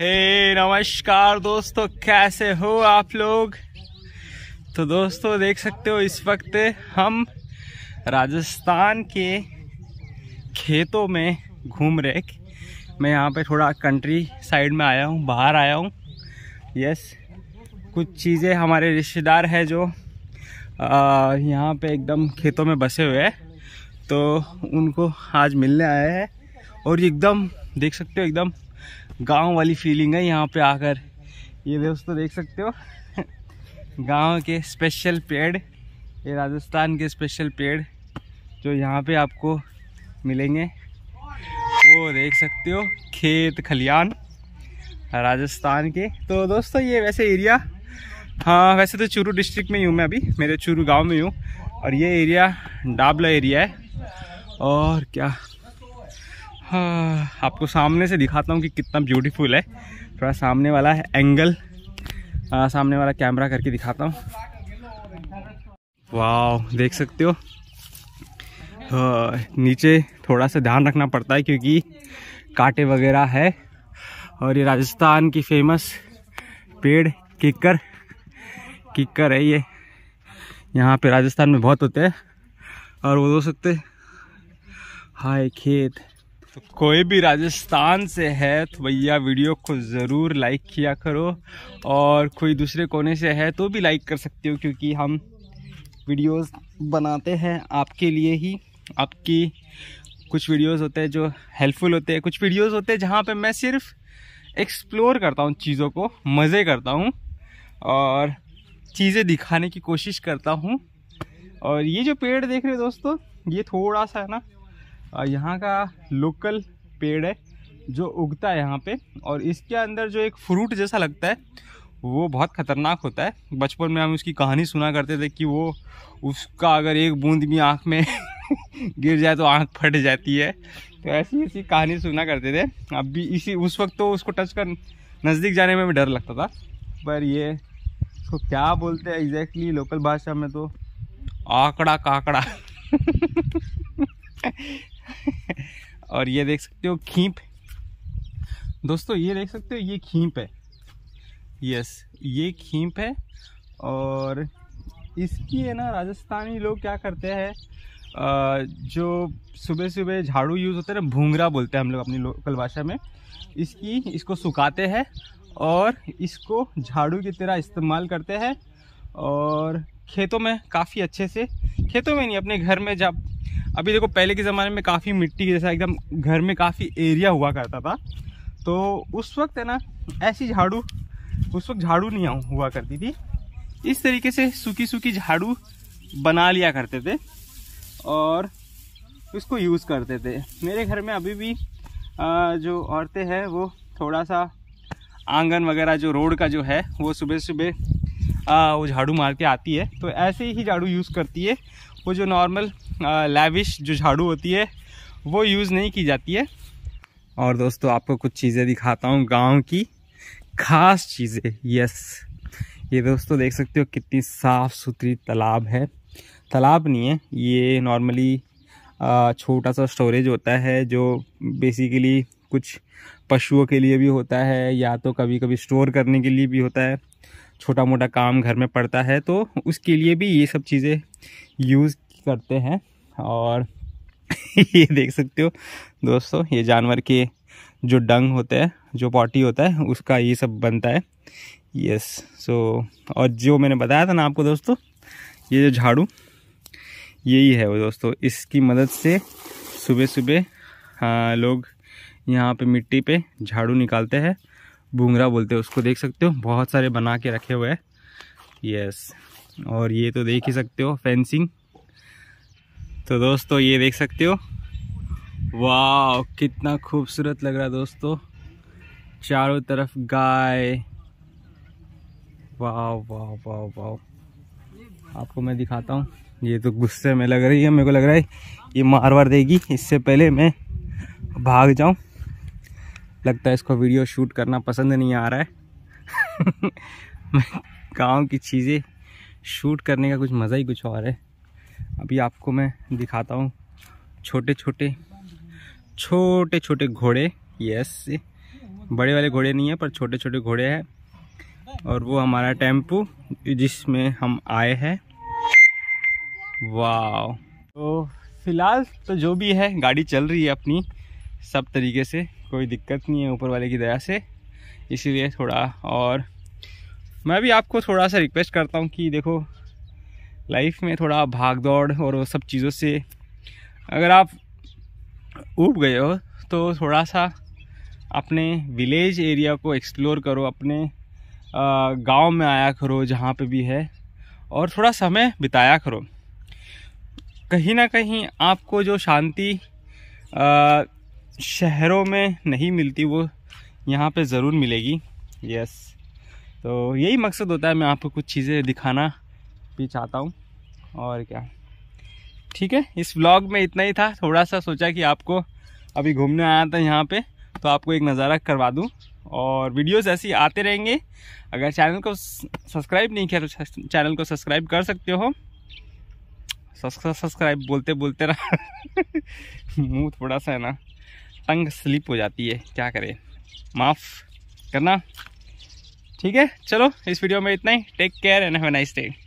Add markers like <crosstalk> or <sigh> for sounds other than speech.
हे नमस्कार दोस्तों कैसे हो आप लोग तो दोस्तों देख सकते हो इस वक्त हम राजस्थान के खेतों में घूम रहे मैं यहाँ पे थोड़ा कंट्री साइड में आया हूँ बाहर आया हूँ यस कुछ चीज़ें हमारे रिश्तेदार हैं जो यहाँ पे एकदम खेतों में बसे हुए हैं तो उनको आज मिलने आए हैं और एकदम देख सकते हो एकदम गांव वाली फीलिंग है यहाँ पे आकर ये दोस्तों देख सकते हो <laughs> गांव के स्पेशल पेड़ ये राजस्थान के स्पेशल पेड़ जो यहाँ पे आपको मिलेंगे वो देख सकते हो खेत खलियान राजस्थान के तो दोस्तों ये वैसे एरिया हाँ वैसे तो चूरू डिस्ट्रिक्ट में ही हूँ मैं अभी मेरे चूरू गांव में हूँ और ये एरिया डाबला एरिया है और क्या हाँ आपको सामने से दिखाता हूँ कि कितना ब्यूटीफुल है थोड़ा सामने वाला है एंगल आ, सामने वाला कैमरा करके दिखाता हूँ वाह देख सकते हो आ, नीचे थोड़ा सा ध्यान रखना पड़ता है क्योंकि कांटे वगैरह है और ये राजस्थान की फेमस पेड़ किकर किकर है ये यहाँ पे राजस्थान में बहुत होते हैं और वो हो सकते हाय खेत तो कोई भी राजस्थान से है तो भैया वीडियो को ज़रूर लाइक किया करो और कोई दूसरे कोने से है तो भी लाइक कर सकते हो क्योंकि हम वीडियोस बनाते हैं आपके लिए ही आपकी कुछ वीडियोस होते हैं जो हेल्पफुल होते हैं कुछ वीडियोस होते हैं जहाँ पे मैं सिर्फ एक्सप्लोर करता हूँ चीज़ों को मज़े करता हूँ और चीज़ें दिखाने की कोशिश करता हूँ और ये जो पेड़ देख रहे हो दोस्तों ये थोड़ा सा है ना यहाँ का लोकल पेड़ है जो उगता है यहाँ पे और इसके अंदर जो एक फ्रूट जैसा लगता है वो बहुत ख़तरनाक होता है बचपन में हम उसकी कहानी सुना करते थे कि वो उसका अगर एक बूंद भी आँख में <laughs> गिर जाए तो आँख फट जाती है तो ऐसी ऐसी कहानी सुना करते थे अब भी इसी उस वक्त तो उसको टच कर नज़दीक जाने में भी डर लगता था पर ये इसको क्या बोलते हैं एग्जैक्टली लोकल भाषा में तो आकड़ा काकड़ा <laughs> और ये देख सकते हो खींप दोस्तों ये देख सकते हो ये खींप है यस ये खींप है और इसकी है ना राजस्थानी लोग क्या करते हैं जो सुबह सुबह झाड़ू यूज़ होता है ना भूंगरा बोलते हैं हम लोग अपनी लोकल भाषा में इसकी इसको सुखाते हैं और इसको झाड़ू की तरह इस्तेमाल करते हैं और खेतों में काफ़ी अच्छे से खेतों में नहीं अपने घर में जब अभी देखो पहले के ज़माने में काफ़ी मिट्टी जैसा एकदम घर में काफ़ी एरिया हुआ करता था तो उस वक्त है ना ऐसी झाड़ू उस वक्त झाड़ू नहीं हुआ करती थी इस तरीके से सूखी सूखी झाड़ू बना लिया करते थे और इसको यूज़ करते थे मेरे घर में अभी भी जो औरतें हैं वो थोड़ा सा आंगन वगैरह जो रोड का जो है वो सुबह सुबह वो झाड़ू मार के आती है तो ऐसे ही झाड़ू यूज़ करती है वो जो नॉर्मल लेविश जो झाड़ू होती है वो यूज़ नहीं की जाती है और दोस्तों आपको कुछ चीज़ें दिखाता हूँ गांव की खास चीज़ें यस ये दोस्तों देख सकते हो कितनी साफ़ सुथरी तालाब है तालाब नहीं है ये नॉर्मली छोटा सा स्टोरेज होता है जो बेसिकली कुछ पशुओं के लिए भी होता है या तो कभी कभी स्टोर करने के लिए भी होता है छोटा मोटा काम घर में पड़ता है तो उसके लिए भी ये सब चीज़ें यूज़ करते हैं और <laughs> ये देख सकते हो दोस्तों ये जानवर के जो डंग होते हैं जो पॉटी होता है उसका ये सब बनता है यस सो और जो मैंने बताया था ना आपको दोस्तों ये जो झाड़ू यही है वो दोस्तों इसकी मदद से सुबह सुबह हाँ, लोग यहाँ पे मिट्टी पे झाड़ू निकालते हैं बूंगरा बोलते हैं उसको देख सकते हो बहुत सारे बना के रखे हुए हैं यस और ये तो देख ही सकते हो फेंसिंग तो दोस्तों ये देख सकते हो वाह कितना खूबसूरत लग रहा है दोस्तों चारों तरफ गाय वाह वाह वाह वाह आपको मैं दिखाता हूँ ये तो गुस्से में लग रही है मेरे को लग रहा है ये मार वार देगी इससे पहले मैं भाग जाऊँ लगता है इसको वीडियो शूट करना पसंद नहीं आ रहा है <laughs> गांव की चीज़ें शूट करने का कुछ मज़ा ही कुछ और है अभी आपको मैं दिखाता हूँ छोटे छोटे छोटे छोटे घोड़े यस बड़े वाले घोड़े नहीं है पर छोटे छोटे घोड़े हैं और वो हमारा टेम्पू जिसमें हम आए हैं वाह तो फिलहाल तो जो भी है गाड़ी चल रही है अपनी सब तरीके से कोई दिक्कत नहीं है ऊपर वाले की दया से इसीलिए थोड़ा और मैं भी आपको थोड़ा सा रिक्वेस्ट करता हूँ कि देखो लाइफ में थोड़ा भाग दौड़ और वो सब चीज़ों से अगर आप ऊब गए हो तो थोड़ा सा अपने विलेज एरिया को एक्सप्लोर करो अपने गांव में आया करो जहाँ पे भी है और थोड़ा समय बिताया करो कहीं ना कहीं आपको जो शांति शहरों में नहीं मिलती वो यहाँ पे ज़रूर मिलेगी यस तो यही मकसद होता है मैं आपको कुछ चीज़ें दिखाना भी चाहता हूँ और क्या ठीक है इस व्लॉग में इतना ही था थोड़ा सा सोचा कि आपको अभी घूमने आया था यहाँ पे तो आपको एक नज़ारा करवा दूँ और वीडियोस ऐसी आते रहेंगे अगर चैनल को सब्सक्राइब नहीं किया तो चैनल को सब्सक्राइब कर सकते हो सब्सक्राइब बोलते बोलते रहा <laughs> मुँह थोड़ा सा है ना टंग स्लिप हो जाती है क्या करें माफ़ करना ठीक है चलो इस वीडियो में इतना ही take care and have nice day